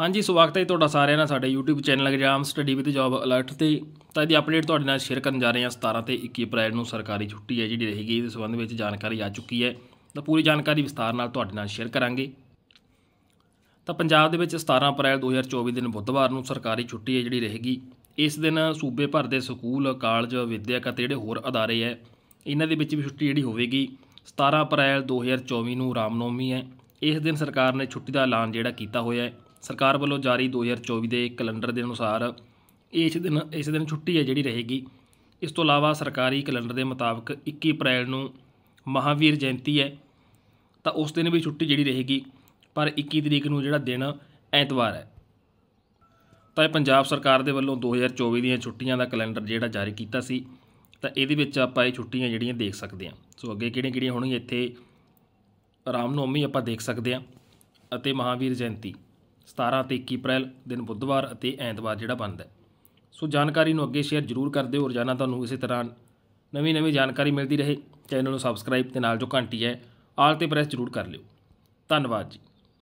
ਹਾਂਜੀ ਸਵਾਗਤ ਹੈ ਤੁਹਾਡਾ ਸਾਰਿਆਂ ਦਾ ਸਾਡੇ YouTube channel exam study with job alert ਤੇ ਤਾਂ ਇਹਦੀ ਅਪਡੇਟ ਤੁਹਾਡੇ ਨਾਲ ਸ਼ੇਅਰ ਕਰਨ ਜਾ ਰਹੇ ਹਾਂ 17 ਤੇ 21 ਅਪ੍ਰੈਲ ਨੂੰ ਸਰਕਾਰੀ ਛੁੱਟੀ ਹੈ ਜਿਹੜੀ ਰਹੇਗੀ ਇਸ ਸੰਬੰਧ ਵਿੱਚ ਜਾਣਕਾਰੀ ਆ ਚੁੱਕੀ ਹੈ ਤਾਂ ਪੂਰੀ ਜਾਣਕਾਰੀ ਵਿਸਤਾਰ ਨਾਲ ਤੁਹਾਡੇ ਨਾਲ ਸ਼ੇਅਰ ਕਰਾਂਗੇ ਤਾਂ ਪੰਜਾਬ ਦੇ ਵਿੱਚ 17 ਅਪ੍ਰੈਲ 2024 ਦਿਨ ਬੁੱਧਵਾਰ ਨੂੰ ਸਰਕਾਰੀ ਛੁੱਟੀ ਹੈ ਜਿਹੜੀ ਰਹੇਗੀ ਇਸ ਦਿਨ ਸੂਬੇ ਭਰ ਦੇ ਸਕੂਲ ਕਾਲਜ ਵਿਦਿਅਕ ਅਤੇ ਜਿਹੜੇ ਹੋਰ ਅਦਾਰੇ ਹੈ ਇਹਨਾਂ ਦੇ ਵਿੱਚ ਵੀ ਛੁੱਟੀ ਜਿਹੜੀ ਹੋਵੇਗੀ 17 ਅਪ੍ਰੈਲ 2024 ਨੂੰ ਰਾਮਨੌਮੀ ਹੈ ਇਸ ਦਿਨ ਸਰਕਾਰ ਨੇ ਛੁੱਟੀ ਦਾ ਐਲਾਨ ਜਿਹੜਾ ਕੀਤਾ ਹੋਇਆ ਹੈ ਸਰਕਾਰ ਵੱਲੋਂ ਜਾਰੀ 2024 ਦੇ ਕੈਲੰਡਰ ਦੇ ਅਨੁਸਾਰ ਇਸ ਦਿਨ ਇਸ ਦਿਨ ਛੁੱਟੀ ਹੈ ਜਿਹੜੀ ਰਹੇਗੀ ਇਸ ਤੋਂ ਇਲਾਵਾ ਸਰਕਾਰੀ ਕੈਲੰਡਰ ਦੇ ਮੁਤਾਬਕ 21 ਅਪ੍ਰੈਲ ਨੂੰ ਮਹਾਵੀਰ ਜਯੰਤੀ ਹੈ ਤਾਂ ਉਸ ਦਿਨ ਵੀ ਛੁੱਟੀ ਜਿਹੜੀ ਰਹੇਗੀ ਪਰ 21 ਤਰੀਕ ਨੂੰ ਜਿਹੜਾ ਦਿਨ ਐਤਵਾਰ ਹੈ ਤਾਂ ਇਹ ਪੰਜਾਬ ਸਰਕਾਰ ਦੇ ਵੱਲੋਂ 2024 ਦੀਆਂ ਛੁੱਟੀਆਂ ਦਾ ਕੈਲੰਡਰ ਜਿਹੜਾ ਜਾਰੀ ਕੀਤਾ ਸੀ ਤਾਂ ਇਹਦੇ ਵਿੱਚ ਆਪਾਂ ਇਹ ਛੁੱਟੀਆਂ ਜਿਹੜੀਆਂ ਦੇਖ ਸਕਦੇ ਹਾਂ ਸੋ ਅੱਗੇ ਕਿਹੜੀਆਂ-ਕਿਹੜੀਆਂ ਹੋਣਗੀਆਂ ਇੱਥੇ ਨੌਮੀ ਆਪਾਂ ਦੇਖ ਸਕਦੇ ਹਾਂ ਅਤੇ ਮਹਾਵੀਰ ਜਯੰਤੀ 17 ਤੇ 21 ਅਪ੍ਰੈਲ ਦਿਨ ਬੁੱਧਵਾਰ ਅਤੇ ਐਤਵਾਰ ਜਿਹੜਾ ਬੰਦ ਹੈ ਸੋ ਜਾਣਕਾਰੀ ਨੂੰ ਅੱਗੇ ਸ਼ੇਅਰ ਜ਼ਰੂਰ ਕਰ ਦਿਓ ਰੋਜ਼ਾਨਾ ਤੁਹਾਨੂੰ ਇਸੇ ਤਰ੍ਹਾਂ ਨਵੀਂ ਨਵੀਂ ਜਾਣਕਾਰੀ ਮਿਲਦੀ ਰਹੇ ਚੈਨਲ ਨੂੰ ਸਬਸਕ੍ਰਾਈਬ ਤੇ ਨਾਲ ਜੋ ਘੰਟੀ ਹੈ ਆਲ ਤੇ ਪ੍ਰੈਸ ਜ਼ਰੂਰ ਕਰ ਲਿਓ ਧੰਨਵਾਦ ਜੀ